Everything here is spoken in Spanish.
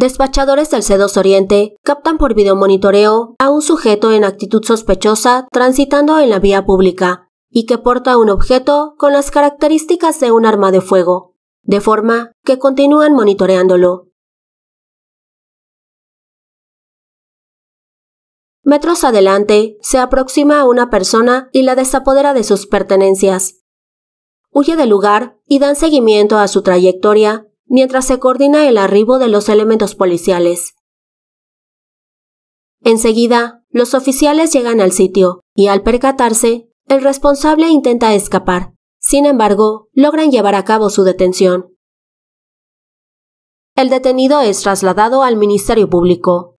Despachadores del CEDOs Oriente captan por videomonitoreo a un sujeto en actitud sospechosa transitando en la vía pública y que porta un objeto con las características de un arma de fuego, de forma que continúan monitoreándolo. Metros adelante, se aproxima a una persona y la desapodera de sus pertenencias. Huye del lugar y dan seguimiento a su trayectoria mientras se coordina el arribo de los elementos policiales. Enseguida, los oficiales llegan al sitio, y al percatarse, el responsable intenta escapar. Sin embargo, logran llevar a cabo su detención. El detenido es trasladado al Ministerio Público,